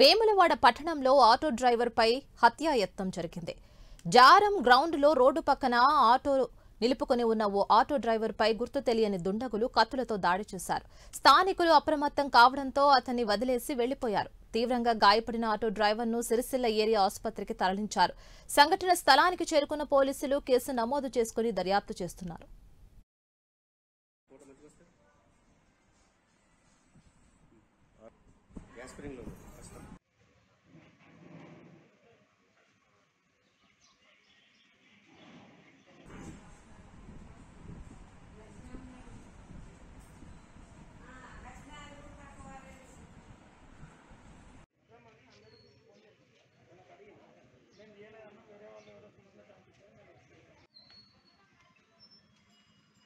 వేములవాడ పట్టణంలో ఆటో డ్రైవర్పై హత్యాయత్నం జరిగింది జారం గ్రౌండ్లో రోడ్డు పక్కన ఆటో నిలుపుకుని ఉన్న ఓ ఆటో డ్రైవర్పై గుర్తు తెలియని దుండగులు కత్తులతో దాడి చేశారు స్థానికులు అప్రమత్తం కావడంతో అతన్ని వదిలేసి వెళ్లిపోయారు తీవ్రంగా గాయపడిన ఆటో డ్రైవర్ను సిరిసిల్ల ఏరియా ఆసుపత్రికి తరలించారు సంఘటన స్థలానికి చేరుకున్న పోలీసులు కేసు నమోదు చేసుకుని దర్యాప్తు చేస్తున్నారు గ్యాస్